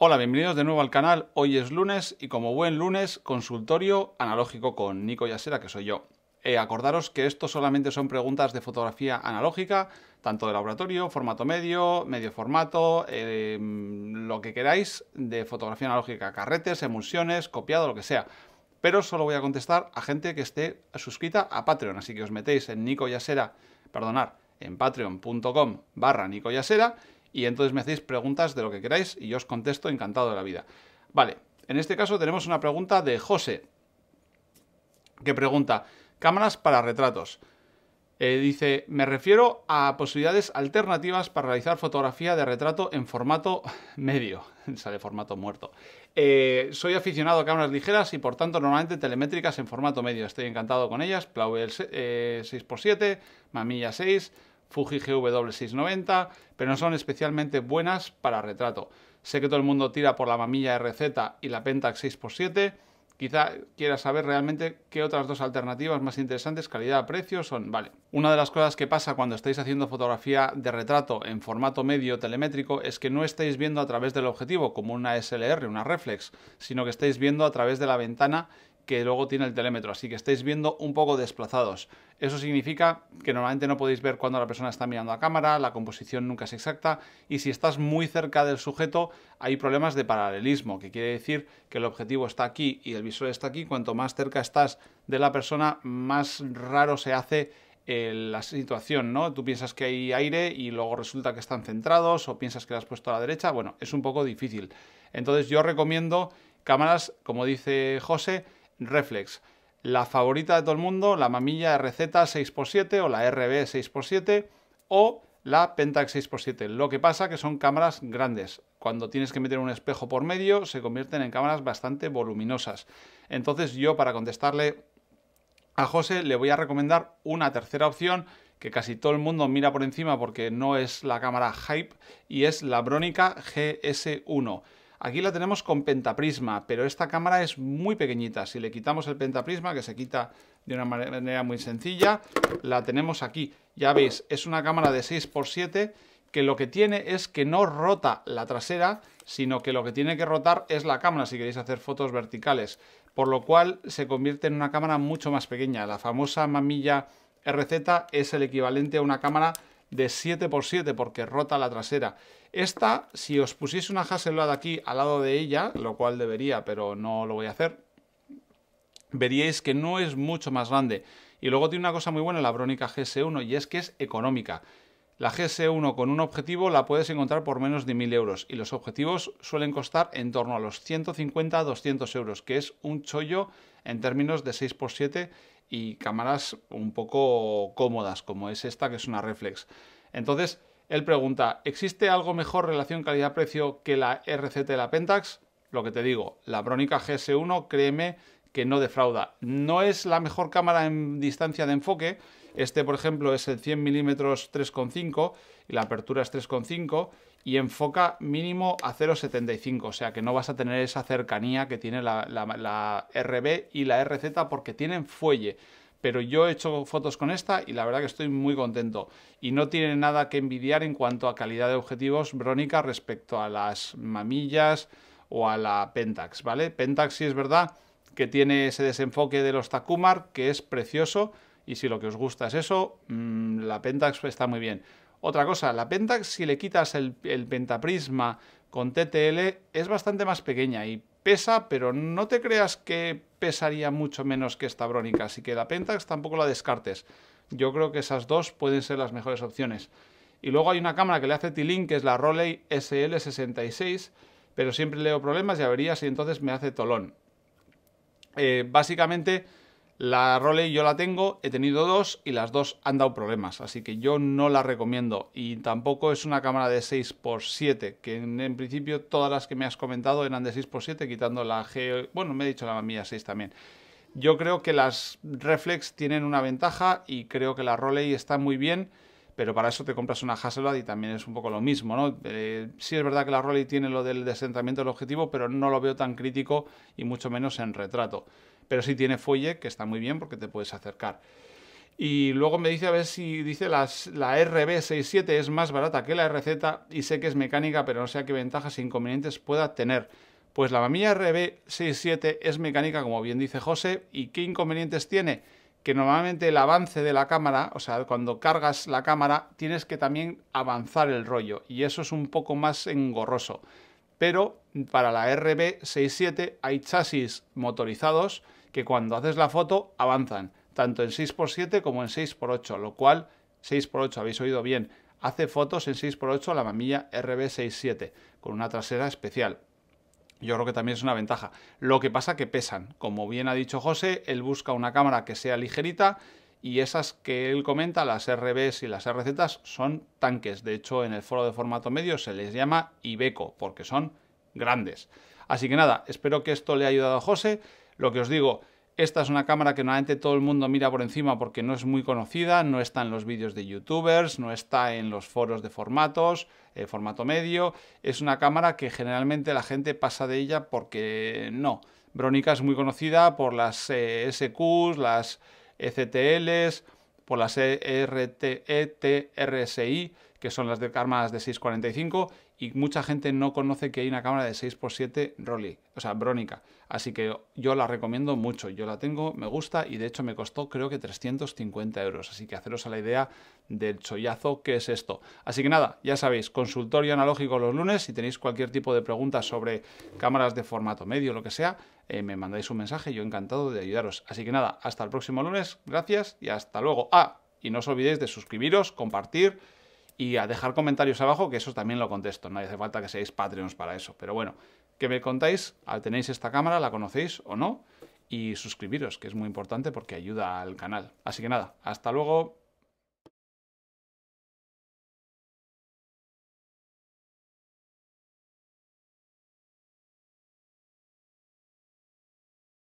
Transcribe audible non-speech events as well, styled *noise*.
Hola, bienvenidos de nuevo al canal. Hoy es lunes y como buen lunes, consultorio analógico con Nico Yasera, que soy yo. Eh, acordaros que esto solamente son preguntas de fotografía analógica, tanto de laboratorio, formato medio, medio formato, eh, lo que queráis de fotografía analógica, carretes, emulsiones, copiado, lo que sea. Pero solo voy a contestar a gente que esté suscrita a Patreon, así que os metéis en Nico Yasera, perdonar, en patreon.com barra Nico Yasera y entonces me hacéis preguntas de lo que queráis y yo os contesto encantado de la vida. Vale, en este caso tenemos una pregunta de José, que pregunta, cámaras para retratos. Eh, dice, me refiero a posibilidades alternativas para realizar fotografía de retrato en formato *laughs* medio. *laughs* Sale formato muerto. Eh, soy aficionado a cámaras ligeras y por tanto normalmente telemétricas en formato medio. Estoy encantado con ellas. Plauel 6x7, eh, Mamilla 6, Fuji GW690, pero no son especialmente buenas para retrato. Sé que todo el mundo tira por la mamilla RZ y la Pentax 6x7. Quizá quiera saber realmente qué otras dos alternativas más interesantes calidad-precio son. Vale. Una de las cosas que pasa cuando estáis haciendo fotografía de retrato en formato medio telemétrico es que no estáis viendo a través del objetivo como una SLR, una reflex, sino que estáis viendo a través de la ventana que luego tiene el telémetro, así que estáis viendo un poco desplazados. Eso significa que normalmente no podéis ver cuando la persona está mirando a cámara, la composición nunca es exacta y si estás muy cerca del sujeto hay problemas de paralelismo, que quiere decir que el objetivo está aquí y el visor está aquí, cuanto más cerca estás de la persona, más raro se hace eh, la situación, ¿no? Tú piensas que hay aire y luego resulta que están centrados o piensas que la has puesto a la derecha. Bueno, es un poco difícil. Entonces yo recomiendo cámaras, como dice José, Reflex. La favorita de todo el mundo, la mamilla RZ 6x7 o la RB 6x7 o la Pentax 6x7. Lo que pasa que son cámaras grandes. Cuando tienes que meter un espejo por medio, se convierten en cámaras bastante voluminosas. Entonces yo, para contestarle a José, le voy a recomendar una tercera opción que casi todo el mundo mira por encima porque no es la cámara hype y es la Bronica GS1. Aquí la tenemos con pentaprisma, pero esta cámara es muy pequeñita. Si le quitamos el pentaprisma, que se quita de una manera muy sencilla, la tenemos aquí. Ya veis, es una cámara de 6x7 que lo que tiene es que no rota la trasera, sino que lo que tiene que rotar es la cámara si queréis hacer fotos verticales. Por lo cual se convierte en una cámara mucho más pequeña. La famosa mamilla RZ es el equivalente a una cámara de 7x7 porque rota la trasera. Esta, si os pusiese una Hasselblad aquí al lado de ella, lo cual debería, pero no lo voy a hacer, veríais que no es mucho más grande. Y luego tiene una cosa muy buena la Brónica GS1 y es que es económica. La GS1 con un objetivo la puedes encontrar por menos de 1.000 euros y los objetivos suelen costar en torno a los 150 a 200 euros, que es un chollo en términos de 6x7 y cámaras un poco cómodas, como es esta que es una reflex. Entonces, él pregunta, ¿existe algo mejor relación calidad-precio que la RCT de la Pentax? Lo que te digo, la Brónica GS1, créeme que no defrauda. No es la mejor cámara en distancia de enfoque. Este, por ejemplo, es el 100 mm 3.5 y la apertura es 3.5 y enfoca mínimo a 0.75, o sea que no vas a tener esa cercanía que tiene la, RB y la RZ porque tienen fuelle pero yo he hecho fotos con esta y la verdad que estoy muy contento. Y no tiene nada que envidiar en cuanto a calidad de objetivos Brónica respecto a las mamillas o a la Pentax, ¿vale? Pentax si es verdad que tiene ese desenfoque de los Takumar, que es precioso, y si lo que os gusta es eso, mm, la Pentax está muy bien. Otra cosa, la Pentax, si le quitas el, pentaprisma con TTL, es bastante más pequeña y pesa, pero no te creas que pesaría mucho menos que esta brónica, así que la Pentax tampoco la descartes. Yo creo que esas dos pueden ser las mejores opciones. Y luego hay una cámara que le hace Tilin, que es la Roley SL66, pero siempre leo problemas y averías y entonces me hace tolón. Eh, básicamente, la Roley yo la tengo, he tenido dos y las dos han dado problemas, así que yo no la recomiendo. Y tampoco es una cámara de 6x7, que en, principio todas las que me has comentado eran de 6x7, quitando la G... Bueno, me he dicho la mía 6 también. Yo creo que las reflex tienen una ventaja y creo que la Roley está muy bien pero para eso te compras una Hasselblad y también es un poco lo mismo, ¿no? Eh, sí es verdad que la Rolly tiene lo del descentramiento del objetivo, pero no lo veo tan crítico y mucho menos en retrato. Pero sí tiene fuelle, que está muy bien porque te puedes acercar. Y luego me dice a ver si dice la RB67 es más barata que la RZ y sé que es mecánica, pero no sé a qué ventajas e inconvenientes pueda tener. Pues la mamilla RB67 es mecánica, como bien dice José, ¿y qué inconvenientes tiene? que normalmente el avance de la cámara, o sea, cuando cargas la cámara, tienes que también avanzar el rollo y eso es un poco más engorroso. Pero para la RB67 hay chasis motorizados que cuando haces la foto avanzan, tanto en 6x7 como en 6x8, lo cual 6x8, habéis oído bien, hace fotos en 6x8 la mamilla RB67 con una trasera especial. Yo creo que también es una ventaja. Lo que pasa que pesan. Como bien ha dicho José, él busca una cámara que sea ligerita y esas que él comenta, las RBs y las RZs, son tanques. De hecho, en el foro de formato medio se les llama Ibeco, porque son grandes. Así que nada, espero que esto le haya ayudado a José. Lo que os digo, esta es una cámara que normalmente todo el mundo mira por encima porque no es muy conocida, no está en los vídeos de youtubers, no está en los foros de formatos, eh, formato medio. Es una cámara que generalmente la gente pasa de ella porque no. Bronica es muy conocida por las eh, SQs, las ECTLs, por las e RTRSI. E que son las de cámaras de 6.45 y mucha gente no conoce que hay una cámara de 6x7 Rolly, o sea, brónica. Así que yo la recomiendo mucho, yo la tengo, me gusta y de hecho me costó creo que 350 euros, así que haceros a la idea del chollazo que es esto. Así que nada, ya sabéis, consultorio analógico los lunes, si tenéis cualquier tipo de pregunta sobre cámaras de formato medio, lo que sea, eh, me mandáis un mensaje, yo encantado de ayudaros. Así que nada, hasta el próximo lunes, gracias y hasta luego. Ah, y no os olvidéis de suscribiros, compartir y a dejar comentarios abajo, que eso también lo contesto. No hace falta que seáis Patreons para eso. Pero bueno, que me contáis, ah, tenéis esta cámara, la conocéis o no, y suscribiros, que es muy importante porque ayuda al canal. Así que nada, hasta luego.